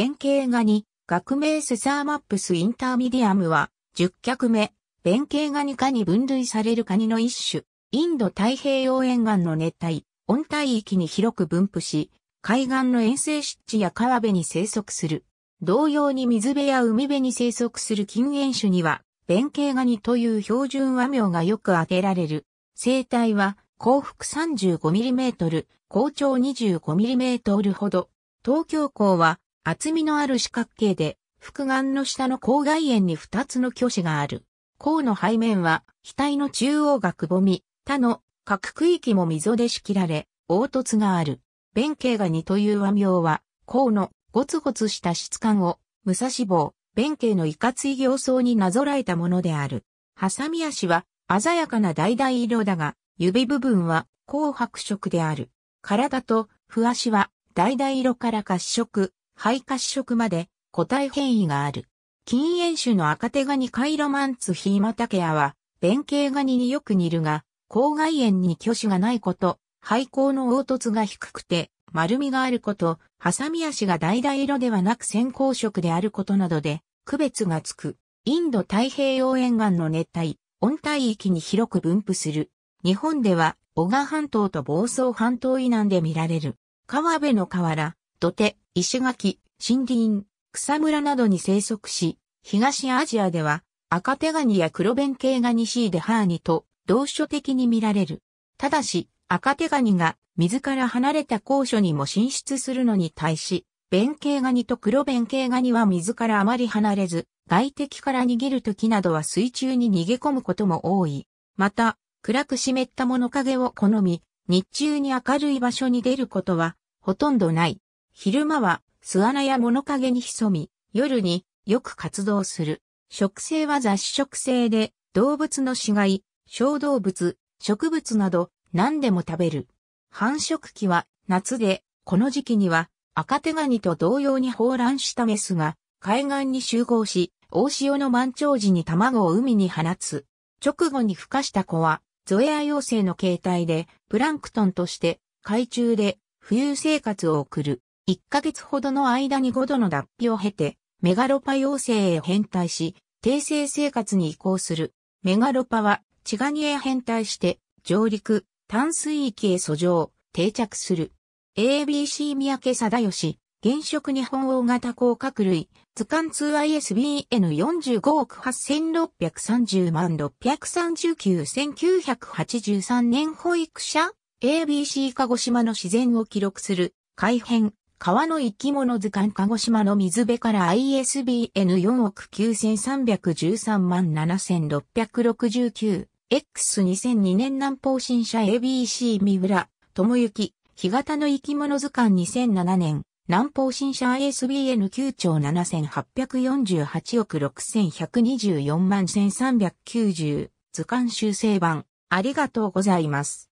弁慶ガニ、学名セサーマップスインターミディアムは、10脚目、弁慶ガニ科に分類されるカニの一種、インド太平洋沿岸の熱帯、温帯域に広く分布し、海岸の遠征湿地や川辺に生息する。同様に水辺や海辺に生息する近縁種には、弁慶ガニという標準和名がよく当てられる。生態は、幸福 35mm、高長 25mm ほど。東京港は、厚みのある四角形で、複眼の下の口外縁に二つの虚子がある。甲の背面は、額の中央がくぼみ、他の各区域も溝で仕切られ、凹凸がある。弁慶が2という和名は、甲のゴツゴツした質感を、武蔵坊、弁慶のいかつい形相になぞらえたものである。ハサミ足は、鮮やかな橙色だが、指部分は、紅白色である。体と、不足は、橙色から褐色、肺褐色まで個体変異がある。禁煙種の赤手ガニカイロマンツヒーマタケアは、弁慶ガニによく似るが、口外炎に挙手がないこと、肺口の凹凸が低くて、丸みがあること、ハサミ足が橙色ではなく先行色であることなどで、区別がつく。インド太平洋沿岸の熱帯、温帯域に広く分布する。日本では、小賀半島と房総半島以南で見られる。川辺の河原、土手、石垣、森林、草むらなどに生息し、東アジアでは赤手ガニや黒弁慶ガニシーデハーニと同所的に見られる。ただし、赤手ガニが水から離れた高所にも進出するのに対し、弁慶ガニと黒弁慶ガニは水からあまり離れず、外敵から逃げる時などは水中に逃げ込むことも多い。また、暗く湿った物陰を好み、日中に明るい場所に出ることはほとんどない。昼間は巣穴や物陰に潜み、夜によく活動する。食性は雑食性で、動物の死骸、小動物、植物など何でも食べる。繁殖期は夏で、この時期には赤手ガニと同様に放卵したメスが海岸に集合し、大潮の満潮時に卵を海に放つ。直後に孵化した子はゾエア幼生の形態でプランクトンとして海中で浮遊生活を送る。1ヶ月ほどの間に5度の脱皮を経て、メガロパ妖精へ変態し、定性生活に移行する。メガロパは、チガニへ変態して、上陸、淡水域へ遡上、定着する。ABC 三宅貞義、現職日本大型甲殻類、図鑑 2ISBN45 億8630万639,1983年保育者 ABC 鹿児島の自然を記録する改編川の生き物図鑑鹿児島の水辺から ISBN 4億9313万 7669X2002 年南方新社 ABC 三浦智之干潟の生き物図鑑2007年南方新社 ISBN9 兆7848億6124万1390図鑑修正版ありがとうございます。